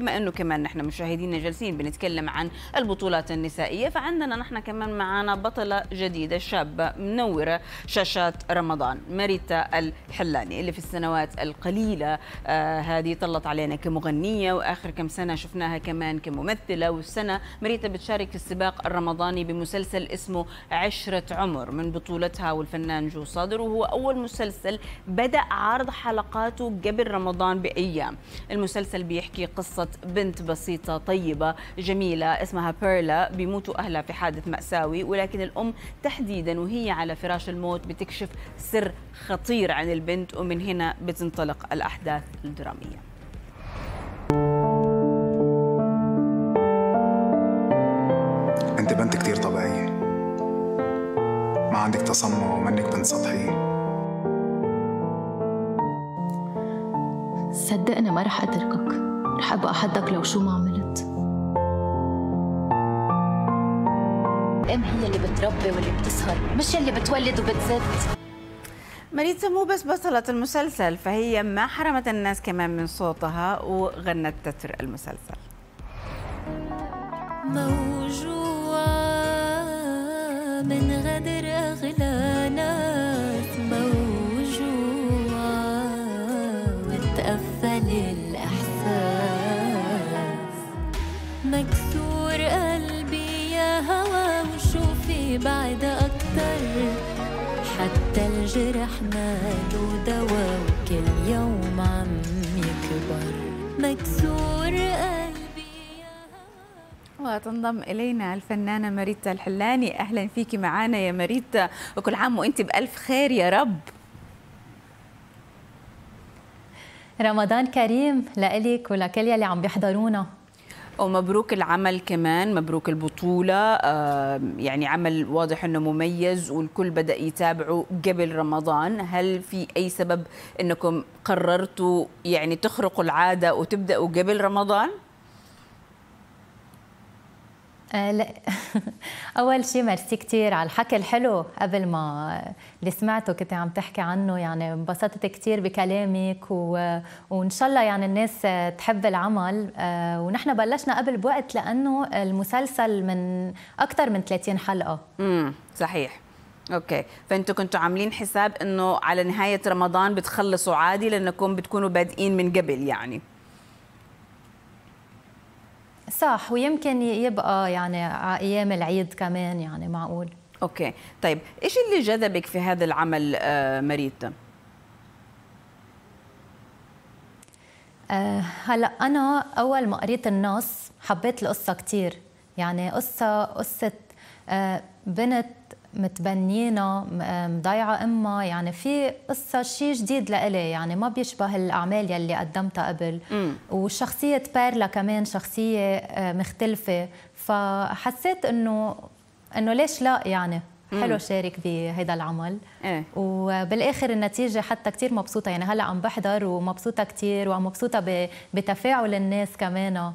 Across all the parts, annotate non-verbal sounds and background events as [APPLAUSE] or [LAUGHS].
بما انه كمان نحن مشاهدينا جالسين بنتكلم عن البطولات النسائيه فعندنا نحن كمان معنا بطله جديده شابه منوره شاشات رمضان ماريتا الحلاني اللي في السنوات القليله آه هذه طلت علينا كمغنيه واخر كم سنه شفناها كمان كممثله والسنه ماريتا بتشارك في السباق الرمضاني بمسلسل اسمه عشره عمر من بطولتها والفنان جو صادر وهو اول مسلسل بدا عرض حلقاته قبل رمضان بايام المسلسل بيحكي قصه قصة بنت بسيطة طيبة جميلة اسمها بيرلا بيموتوا أهلها في حادث مأساوي ولكن الأم تحديدا وهي على فراش الموت بتكشف سر خطير عن البنت ومن هنا بتنطلق الأحداث الدرامية أنت بنت كتير طبيعية ما عندك تصمم ومنك بنت سطحية صدقني ما رح أتركك رح ابقى حدك لو شو ما عملت الام هي اللي بتربي واللي بتسهر مش اللي بتولد وبتزد مريتا مو بس بصلت المسلسل فهي ما حرمت الناس كمان من صوتها وغنت تتر المسلسل بعد أكتر حتى الجرح ماله دوا وكل يوم عم يكبر مكسور قلبي وتنضم إلينا الفنانة مريتا الحلاني أهلا فيكي معانا يا مريتا وكل عام وأنت بألف خير يا رب رمضان كريم لإلك ولكل يلي عم بيحضرونا ومبروك العمل كمان مبروك البطولة يعني عمل واضح أنه مميز والكل بدأ يتابعه قبل رمضان هل في أي سبب أنكم قررتوا يعني تخرقوا العادة وتبدأوا قبل رمضان؟ آه، لا [LAUGHS] اول شيء ميرسي كثير على الحكي الحلو قبل ما اللي سمعته كنت عم تحكي عنه يعني انبسطت كثير بكلامك و... وان شاء الله يعني الناس تحب العمل آه، ونحن بلشنا قبل بوقت لانه المسلسل من اكثر من 30 حلقه امم صحيح اوكي فانتم كنتوا عاملين حساب انه على نهايه رمضان بتخلصوا عادي لانكم بتكونوا بادئين من قبل يعني صح ويمكن يبقى يعني على ايام العيد كمان يعني معقول اوكي طيب ايش اللي جذبك في هذا العمل آه، مريتا آه، هلا انا اول ما قريت النص حبيت القصه كثير يعني قصه قصه آه، بنت متبنينا مضيعه امها يعني في قصه شيء جديد لإلي يعني ما بيشبه الاعمال يلي قدمتها قبل م. وشخصيه بيرلا كمان شخصيه آه، مختلفه فحسيت انه انه ليش لا يعني حلو شارك بهذا العمل ايه؟ وبالاخر النتيجه حتى كثير مبسوطه يعني هلا عم بحضر ومبسوطه كثير ومبسوطه بتفاعل الناس كمان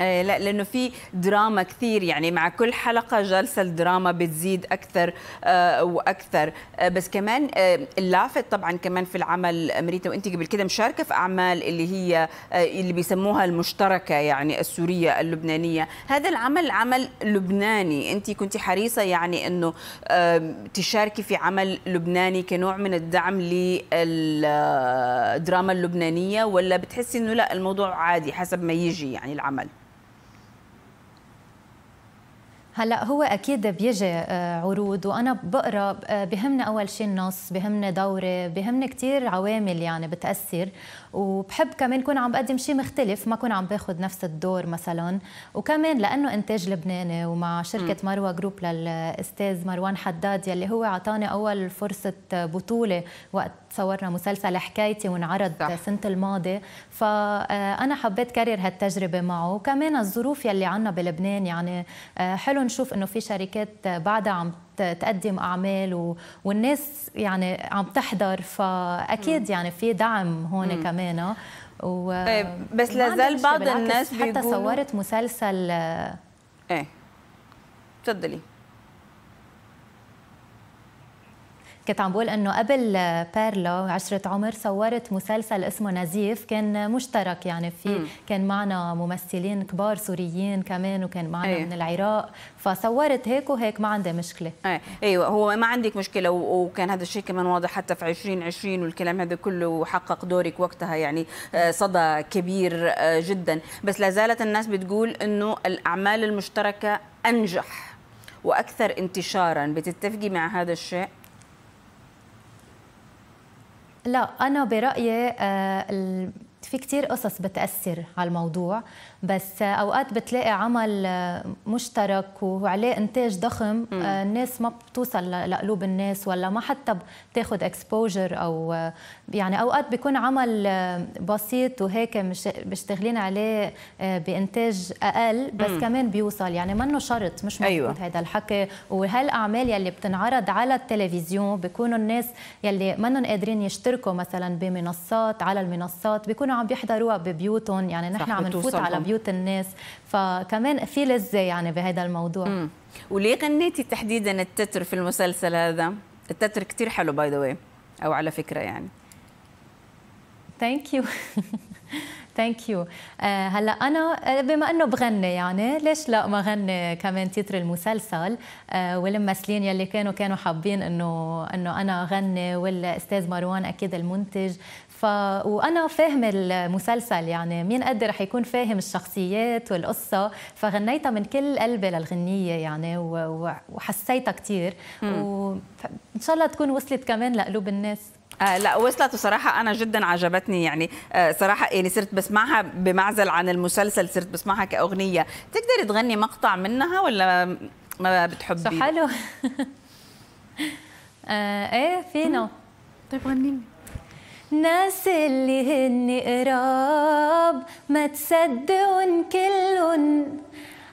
إيه لا لانه في دراما كثير يعني مع كل حلقه جلسه الدراما بتزيد اكثر آه واكثر آه بس كمان آه، اللافت طبعا كمان في العمل مريتا وانت قبل كده مشاركه في اعمال اللي هي آه، اللي بيسموها المشتركه يعني السوريه اللبنانيه هذا العمل عمل لبناني انت كنت حريصه يعني انه تشاركي في عمل لبناني كنوع من الدعم للدراما اللبنانيه ولا بتحسي انه لا الموضوع عادي حسب ما يجي يعني العمل هلا هو اكيد بيجي آه، عروض وانا بقرا آه، بهمني اول شيء النص بهمني دوري بهمني كثير عوامل يعني بتاثر وبحب كمان كون عم بقدم شيء مختلف ما كون عم باخذ نفس الدور مثلا وكمان لانه انتاج لبناني ومع شركه م. مروه جروب للاستاذ مروان حداد يلي هو اعطاني اول فرصه بطوله وقت صورنا مسلسل حكايتي وانعرض سنة الماضي فأنا حبيت كرر هالتجربة معه وكمان الظروف يلي عنا بلبنان يعني آه، حلو نشوف إنه في شركات بعدها عم تقدم اعمال و... والناس يعني عم تحضر فاكيد يعني في دعم هون مم. كمان آه. و... طيب، بس لازال بعض الناس حتى بيقولوا... صورت مسلسل آه. ايه تفضلي كنت عم بقول انه قبل بيرلا عشرة عمر صورت مسلسل اسمه نزيف كان مشترك يعني في كان معنا ممثلين كبار سوريين كمان وكان معنا أيه. من العراق فصورت هيك وهيك ما عندي مشكله أيه. ايوه هو ما عندك مشكله وكان هذا الشيء كمان واضح حتى في 2020 والكلام هذا كله وحقق دورك وقتها يعني آه، صدى كبير آه، جدا بس لا زالت الناس بتقول انه الاعمال المشتركه انجح واكثر انتشارا بتتفقي مع هذا الشيء لا انا برايي آه، في كتير قصص بتأثر على الموضوع بس أوقات بتلاقي عمل مشترك وعليه إنتاج ضخم آه، الناس ما بتوصل لقلوب الناس ولا ما حتى بتاخد اكسبوجر أو يعني أوقات بيكون عمل بسيط وهيك مش بيشتغلين عليه آه، بإنتاج أقل بس م. كمان بيوصل يعني منه شرط مش مفروض أيوة. هذا الحكي وهالأعمال يلي بتنعرض على التلفزيون بيكونوا الناس يلي منهم قادرين يشتركوا مثلا بمنصات على المنصات بيكونوا عم بيحضروها ببيوتهم يعني نحن عم نفوت على بيوت الناس فكمان في لذه يعني بهذا الموضوع مم. وليه غنيتي تحديدا التتر في المسلسل هذا التتر كثير حلو باي ذا او على فكره يعني ثانك يو ثانك يو هلا انا آه، بما انه بغني يعني ليش لا ما غني كمان تيتر المسلسل أه والممثلين يلي كانوا كانوا حابين انه انه انا اغني والاستاذ مروان اكيد المنتج ف... وانا فاهم المسلسل يعني مين قد رح يكون فاهم الشخصيات والقصه فغنيتها من كل قلبي للغنيه يعني و... و... وحسيتها كثير وان شاء الله تكون وصلت كمان لقلوب الناس آه لا وصلت وصراحة أنا جدا عجبتني يعني آه صراحة يعني صرت بسمعها بمعزل عن المسلسل صرت بسمعها كأغنية تقدر تغني مقطع منها ولا ما بتحبي؟ شو حلو [LAUGHS] آه ايه فينا طيب غني ناس اللي هن قراب ما تصدقن كلن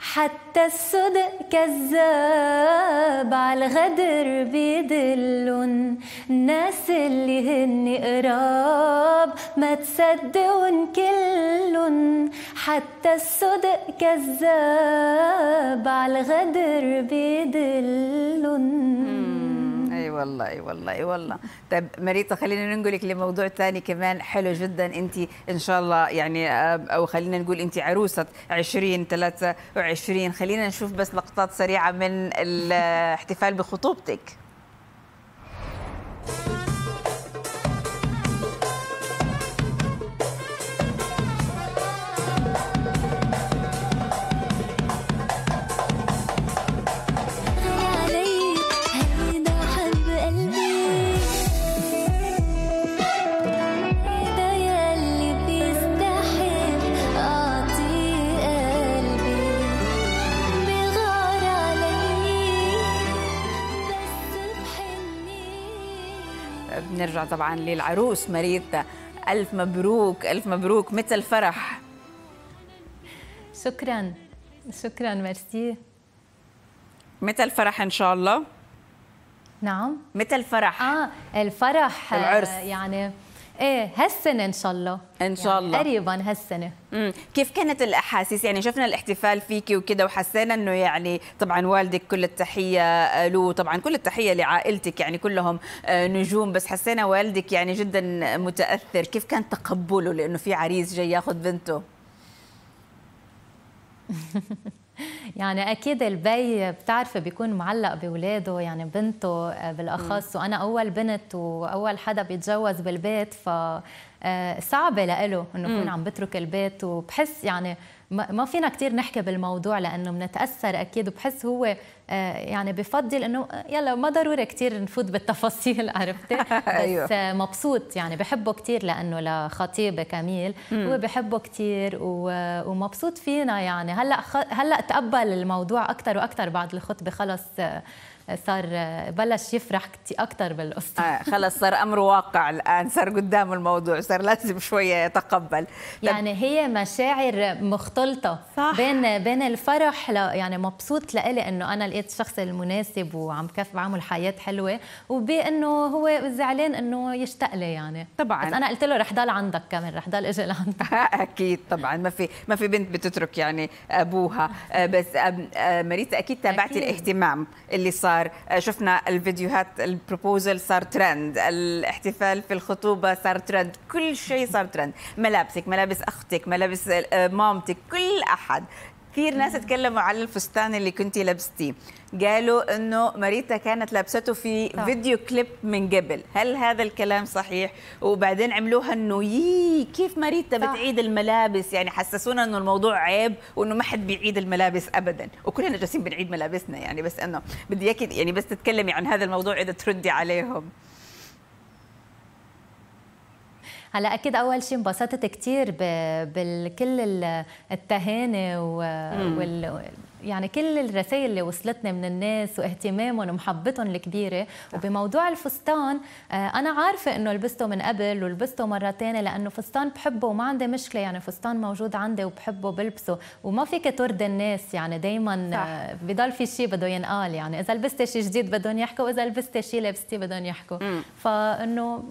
حتى الصدق كذاب على الغدر بيدلن ناس اللي هن قراب ما تصدقن كلن حتى الصدق كذاب على الغدر بيدلن والله اي والله اي والله طيب مريتا خلينا ننقلك لموضوع ثاني كمان حلو جدا انت ان شاء الله يعني آه، او خلينا نقول انت عروسه 20 23 خلينا نشوف بس لقطات سريعه من الاحتفال بخطوبتك بنرجع طبعا للعروس ماريتا ألف مبروك ألف مبروك متى الفرح شكرا شكرا ميرسي متى الفرح إن شاء الله نعم متى الفرح اه الفرح العرس يعني ايه هالسنه ان شاء الله ان شاء يعني الله قريبا هالسنه امم كيف كانت الاحاسيس يعني شفنا الاحتفال فيكي وكذا وحسينا انه يعني طبعا والدك كل التحيه آه، له طبعا كل التحيه لعائلتك يعني كلهم آه، نجوم بس حسينا والدك يعني جدا متاثر كيف كان تقبله لانه في عريس جاي ياخذ بنته [LAUGHS] يعني اكيد البي بتعرفي بيكون معلق باولاده يعني بنته آه، بالاخص وانا اول بنت واول حدا بيتجوز بالبيت ف آه، صعبة لإله إنه يكون عم بترك البيت وبحس يعني ما فينا كثير نحكي بالموضوع لأنه بنتأثر أكيد وبحس هو آه، يعني بفضل إنه يلا ما ضروري كثير نفوت بالتفاصيل [LAUGHS] عرفتي [LAUGHS] أيوه. بس مبسوط يعني بحبه كثير لأنه لخطيبة كميل هو بحبه كثير ومبسوط فينا يعني هلا هلا تقبل للموضوع اكثر واكثر بعد الخطبه خلص آه، صار بلش يفرح اكثر بالقصه آه خلص صار امر واقع الان صار قدامه الموضوع صار لازم شويه يتقبل يعني هي مشاعر مختلطه صح. بين بين الفرح لا يعني مبسوط لإلي انه انا لقيت الشخص المناسب وعم كيف بعمل حياه حلوه وبانه هو زعلان انه يشتاق لي يعني طبعا بس انا قلت له رح ضل عندك كمان رح ضل اجي لعندك [LAUGHS] آه، اكيد طبعا ما في ما في بنت بتترك يعني ابوها آه، بس آه، مريتا اكيد تابعتي الاهتمام اللي صار صار آه، شفنا الفيديوهات البروبوزل صار ترند الاحتفال في الخطوبة صار ترند كل شيء صار ترند ملابسك ملابس أختك ملابس آه، مامتك كل أحد كثير ناس تكلموا على الفستان اللي كنتي لابستيه قالوا انه ماريتا كانت لابسته في طبعا. فيديو كليب من قبل هل هذا الكلام صحيح وبعدين عملوها انه يي كيف ماريتا طبعا. بتعيد الملابس يعني حسسونا انه الموضوع عيب وانه ما حد بيعيد الملابس ابدا وكلنا جالسين بنعيد ملابسنا يعني بس انه بدي اياك يعني بس تتكلمي عن هذا الموضوع اذا تردي عليهم هلا اكيد اول شيء انبسطت كثير بكل التهاني وال يعني كل الرسائل اللي وصلتنا من الناس واهتمامهم ومحبتهم الكبيره وبموضوع الفستان آه، انا عارفه انه لبسته من قبل ولبسته مره ثانيه لانه فستان بحبه وما عندي مشكله يعني فستان موجود عندي وبحبه بلبسه وما فيك ترضي الناس يعني دائما آه، بضل في شيء بده ينقال يعني اذا لبستي شيء جديد بدهم يحكوا واذا لبستي شيء لبستي بدهم يحكوا فانه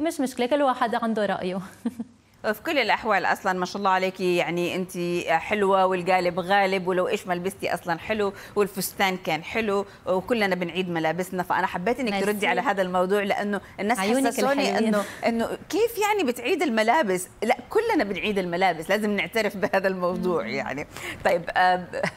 مش مشكله كل واحد عنده رايه [LAUGHS] في كل الاحوال اصلا ما شاء الله عليك يعني انت حلوه والقالب غالب ولو ايش ما لبستي اصلا حلو والفستان كان حلو وكلنا بنعيد ملابسنا فانا حبيت انك تردي على هذا الموضوع لانه الناس حسسوني انه انه كيف يعني بتعيد الملابس لا كلنا بنعيد الملابس لازم نعترف بهذا الموضوع يعني طيب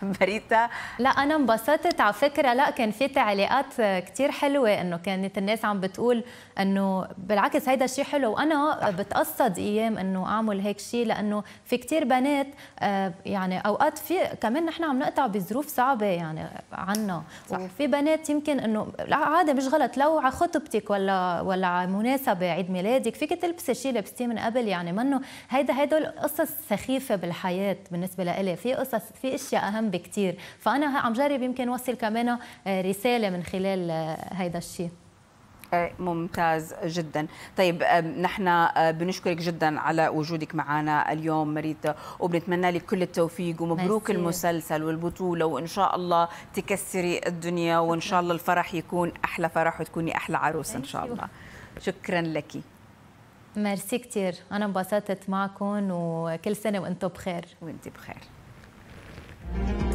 بريتا آه، لا انا انبسطت على فكره لا كان في تعليقات كثير حلوه انه كانت الناس عم بتقول انه بالعكس هيدا الشيء حلو وانا بتقصد ايام انه انه اعمل هيك شيء لانه في كثير بنات آه، يعني اوقات في كمان نحن عم نقطع بظروف صعبه يعني عنا صح. وفي بنات يمكن انه عادي مش غلط لو على خطبتك ولا ولا على مناسبه عيد ميلادك فيك تلبسي شيء لبستيه من قبل يعني منه هيدا هدول قصص سخيفه بالحياه بالنسبه لإلي في قصص في اشياء اهم بكثير فانا عم جرب يمكن وصل كمان آه، رساله من خلال آه، هيدا الشيء ممتاز جدا طيب نحن أه، بنشكرك جدا على وجودك معنا اليوم مريتا وبنتمنى لك كل التوفيق ومبروك ميسي. المسلسل والبطولة وإن شاء الله تكسري الدنيا وإن شاء الله الفرح يكون أحلى فرح وتكوني أحلى عروس إن شاء الله شكرا لك ميرسي كثير أنا انبسطت معكم وكل سنة وأنتم بخير وأنت بخير